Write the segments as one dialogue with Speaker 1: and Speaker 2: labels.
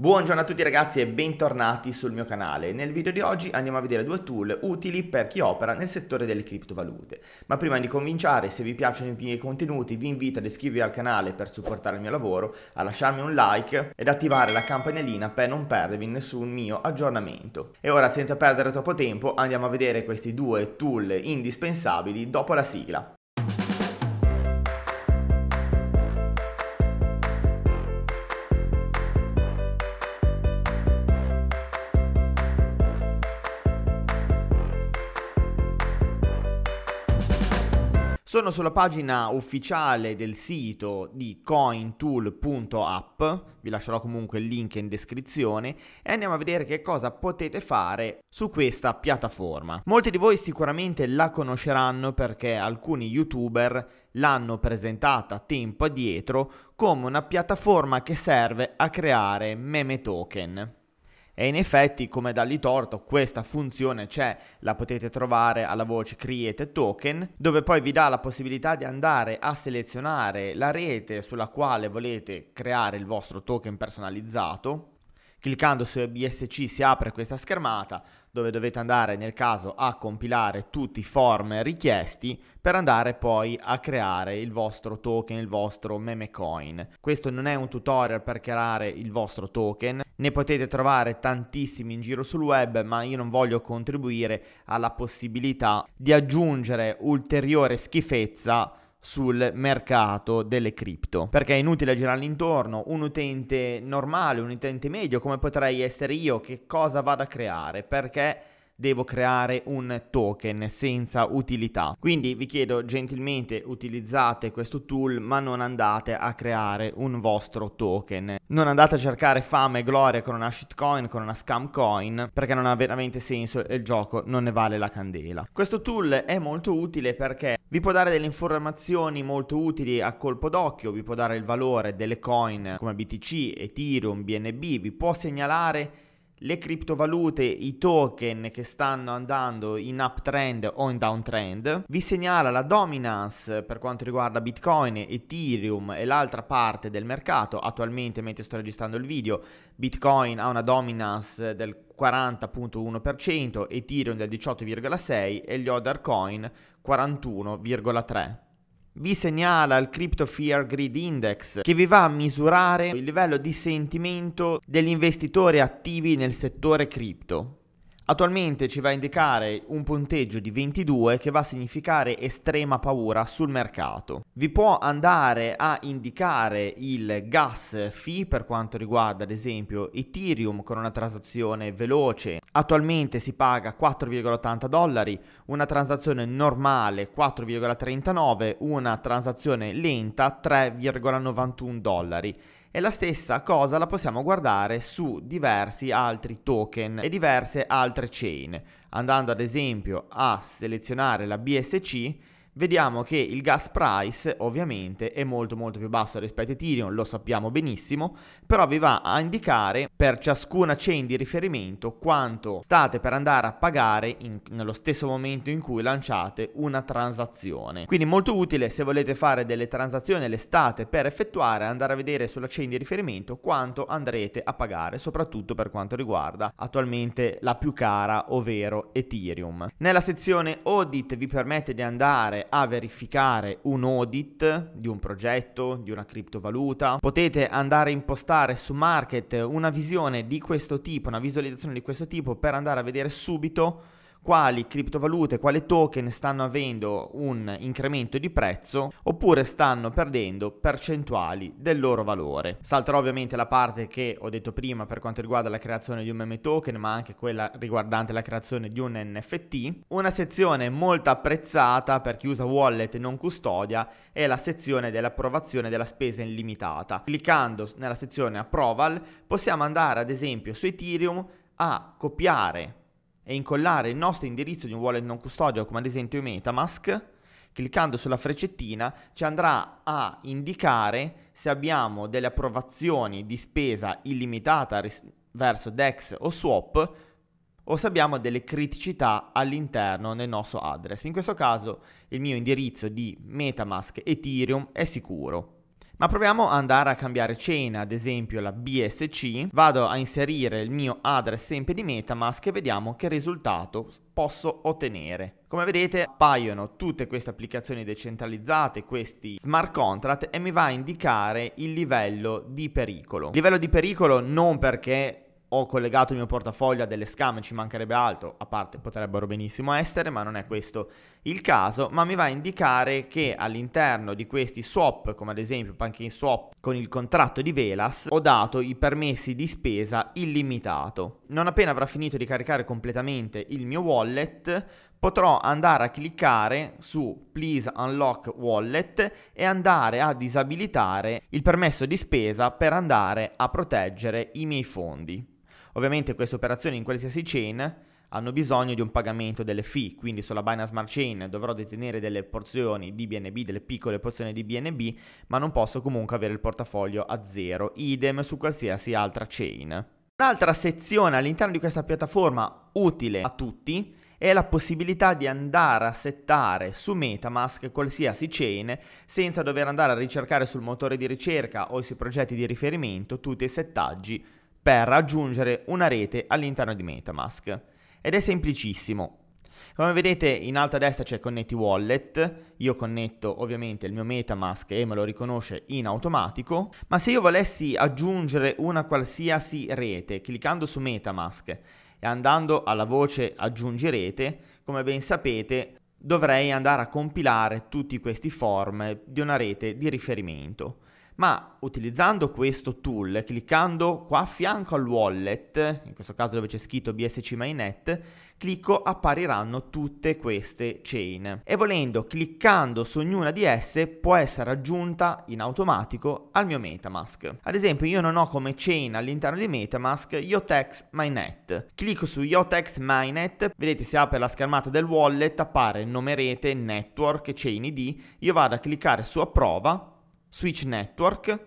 Speaker 1: Buongiorno a tutti ragazzi e bentornati sul mio canale. Nel video di oggi andiamo a vedere due tool utili per chi opera nel settore delle criptovalute. Ma prima di cominciare, se vi piacciono i miei contenuti, vi invito ad iscrivervi al canale per supportare il mio lavoro, a lasciarmi un like ed attivare la campanellina per non perdervi nessun mio aggiornamento. E ora, senza perdere troppo tempo, andiamo a vedere questi due tool indispensabili dopo la sigla. Sono sulla pagina ufficiale del sito di cointool.app, vi lascerò comunque il link in descrizione e andiamo a vedere che cosa potete fare su questa piattaforma. Molti di voi sicuramente la conosceranno perché alcuni youtuber l'hanno presentata tempo addietro come una piattaforma che serve a creare meme token. E in effetti, come da lì torto, questa funzione c'è, la potete trovare alla voce Create Token, dove poi vi dà la possibilità di andare a selezionare la rete sulla quale volete creare il vostro token personalizzato. Cliccando su BSC si apre questa schermata dove dovete andare nel caso a compilare tutti i form richiesti per andare poi a creare il vostro token, il vostro meme coin. Questo non è un tutorial per creare il vostro token, ne potete trovare tantissimi in giro sul web, ma io non voglio contribuire alla possibilità di aggiungere ulteriore schifezza sul mercato delle cripto perché è inutile girare intorno un utente normale un utente medio come potrei essere io che cosa vado a creare perché devo creare un token senza utilità. Quindi vi chiedo gentilmente utilizzate questo tool ma non andate a creare un vostro token. Non andate a cercare fama e gloria con una shitcoin, con una scam coin, perché non ha veramente senso e il gioco non ne vale la candela. Questo tool è molto utile perché vi può dare delle informazioni molto utili a colpo d'occhio, vi può dare il valore delle coin come BTC, Ethereum, BNB, vi può segnalare le criptovalute, i token che stanno andando in uptrend o in downtrend, vi segnala la dominance per quanto riguarda Bitcoin, Ethereum e l'altra parte del mercato. Attualmente, mentre sto registrando il video, Bitcoin ha una dominance del 40.1%, Ethereum del 18,6% e gli other coin 41,3%. Vi segnala il Crypto Fear Grid Index che vi va a misurare il livello di sentimento degli investitori attivi nel settore cripto. Attualmente ci va a indicare un punteggio di 22 che va a significare estrema paura sul mercato. Vi può andare a indicare il gas fee per quanto riguarda ad esempio Ethereum con una transazione veloce. Attualmente si paga 4,80 dollari, una transazione normale 4,39, una transazione lenta 3,91 dollari e la stessa cosa la possiamo guardare su diversi altri token e diverse altre chain, andando ad esempio a selezionare la BSC vediamo che il gas price ovviamente è molto molto più basso rispetto a Ethereum, lo sappiamo benissimo, però vi va a indicare per ciascuna chain di riferimento quanto state per andare a pagare in, nello stesso momento in cui lanciate una transazione. Quindi molto utile se volete fare delle transazioni, le state per effettuare, andare a vedere sulla chain di riferimento quanto andrete a pagare, soprattutto per quanto riguarda attualmente la più cara, ovvero Ethereum. Nella sezione audit vi permette di andare a verificare un audit di un progetto, di una criptovaluta. Potete andare a impostare su Market una visione di questo tipo, una visualizzazione di questo tipo per andare a vedere subito quali criptovalute, quali token stanno avendo un incremento di prezzo oppure stanno perdendo percentuali del loro valore. Salterò ovviamente la parte che ho detto prima per quanto riguarda la creazione di un meme token, ma anche quella riguardante la creazione di un NFT. Una sezione molto apprezzata per chi usa wallet e non custodia è la sezione dell'approvazione della spesa illimitata. Cliccando nella sezione approval possiamo andare ad esempio su Ethereum a copiare e incollare il nostro indirizzo di un wallet non custodio, come ad esempio Metamask, cliccando sulla freccettina ci andrà a indicare se abbiamo delle approvazioni di spesa illimitata ris- verso DEX o swap o se abbiamo delle criticità all'interno del nostro address. In questo caso il mio indirizzo di Metamask Ethereum è sicuro. Ma proviamo ad andare a cambiare cena, ad esempio la BSC, vado a inserire il mio address sempre di Metamask e vediamo che risultato posso ottenere. Come vedete appaiono tutte queste applicazioni decentralizzate, questi smart contract e mi va a indicare il livello di pericolo. Livello di pericolo non perché ho collegato il mio portafoglio a delle scam, ci mancherebbe altro, a parte potrebbero benissimo essere, ma non è questo il caso, ma mi va a indicare che all'interno di questi swap, come ad esempio Panking Swap con il contratto di Velas, ho dato i permessi di spesa illimitato. Non appena avrà finito di caricare completamente il mio wallet, potrò andare a cliccare su Please Unlock Wallet e andare a disabilitare il permesso di spesa per andare a proteggere i miei fondi. Ovviamente queste operazioni in qualsiasi chain hanno bisogno di un pagamento delle fee, quindi sulla Binance Smart Chain dovrò detenere delle porzioni di BNB, delle piccole porzioni di BNB, ma non posso comunque avere il portafoglio a zero, idem su qualsiasi altra chain. Un'altra sezione all'interno di questa piattaforma utile a tutti è la possibilità di andare a settare su Metamask qualsiasi chain senza dover andare a ricercare sul motore di ricerca o sui progetti di riferimento tutti i settaggi per aggiungere una rete all'interno di Metamask. Ed è semplicissimo. Come vedete in alto a destra c'è connetti wallet, io connetto ovviamente il mio Metamask e me lo riconosce in automatico, ma se io volessi aggiungere una qualsiasi rete cliccando su Metamask e andando alla voce aggiungi rete, come ben sapete dovrei andare a compilare tutti questi form di una rete di riferimento ma utilizzando questo tool, cliccando qua a fianco al wallet, in questo caso dove c'è scritto BSC Mainnet, clicco appariranno tutte queste chain e volendo cliccando su ognuna di esse può essere aggiunta in automatico al mio Metamask. Ad esempio io non ho come chain all'interno di Metamask Yotex Mainnet. Clicco su Yotex Mainnet, vedete si apre la schermata del wallet, appare nome rete, network, chain ID, io vado a cliccare su approva Switch Network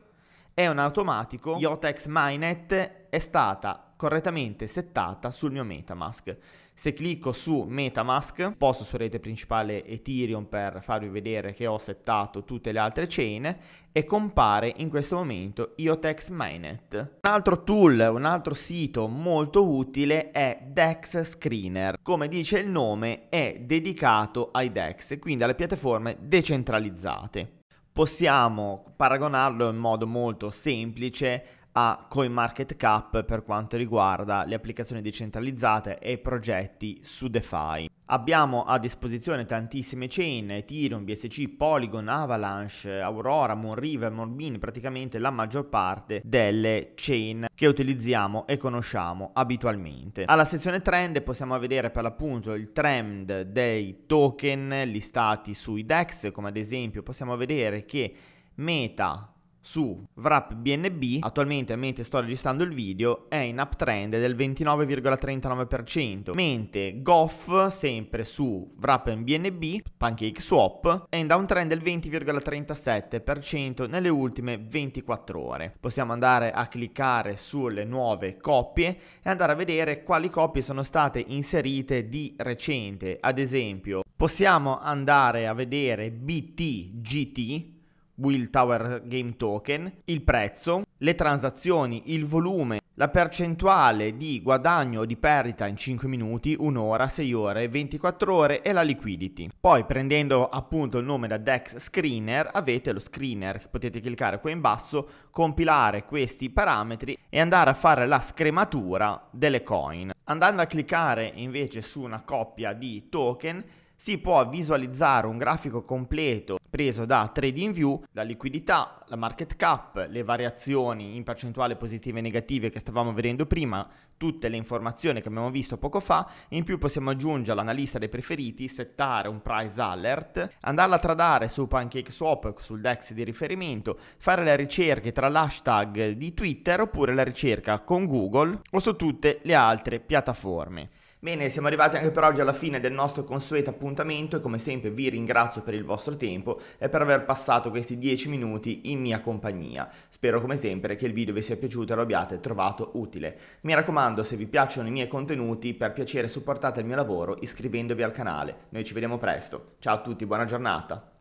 Speaker 1: e un automatico IOTX Mainnet è stata correttamente settata sul mio Metamask. Se clicco su Metamask, posso su rete principale Ethereum per farvi vedere che ho settato tutte le altre chain e compare in questo momento IOTX Mainnet. Un altro tool, un altro sito molto utile è Dex Screener. Come dice il nome, è dedicato ai DEX, quindi alle piattaforme decentralizzate possiamo paragonarlo in modo molto semplice a CoinMarketCap per quanto riguarda le applicazioni decentralizzate e progetti su DeFi. Abbiamo a disposizione tantissime chain, Ethereum, BSC, Polygon, Avalanche, Aurora, Moonriver, Morbin, praticamente la maggior parte delle chain che utilizziamo e conosciamo abitualmente. Alla sezione trend possiamo vedere per l'appunto il trend dei token listati sui DEX, come ad esempio possiamo vedere che Meta su Wrap BNB, attualmente mentre sto registrando il video, è in uptrend del 29,39%, mentre Goff, sempre su Wrap BNB, Pancake Swap, è in downtrend del 20,37% nelle ultime 24 ore. Possiamo andare a cliccare sulle nuove coppie e andare a vedere quali coppie sono state inserite di recente. Ad esempio, possiamo andare a vedere BTGT Will Tower Game Token, il prezzo, le transazioni, il volume, la percentuale di guadagno o di perdita in 5 minuti, 1 ora, 6 ore, 24 ore e la liquidity. Poi prendendo appunto il nome da Dex Screener avete lo screener che potete cliccare qua in basso, compilare questi parametri e andare a fare la scrematura delle coin. Andando a cliccare invece su una coppia di token si può visualizzare un grafico completo preso da view, la liquidità, la market cap, le variazioni in percentuale positive e negative che stavamo vedendo prima, tutte le informazioni che abbiamo visto poco fa, in più possiamo aggiungere l'analista dei preferiti, settare un price alert, andarla a tradare su PancakeSwap, sul DEX di riferimento, fare le ricerche tra l'hashtag di Twitter oppure la ricerca con Google o su tutte le altre piattaforme. Bene, siamo arrivati anche per oggi alla fine del nostro consueto appuntamento e come sempre vi ringrazio per il vostro tempo e per aver passato questi 10 minuti in mia compagnia. Spero come sempre che il video vi sia piaciuto e lo abbiate trovato utile. Mi raccomando, se vi piacciono i miei contenuti, per piacere supportate il mio lavoro iscrivendovi al canale. Noi ci vediamo presto. Ciao a tutti, buona giornata.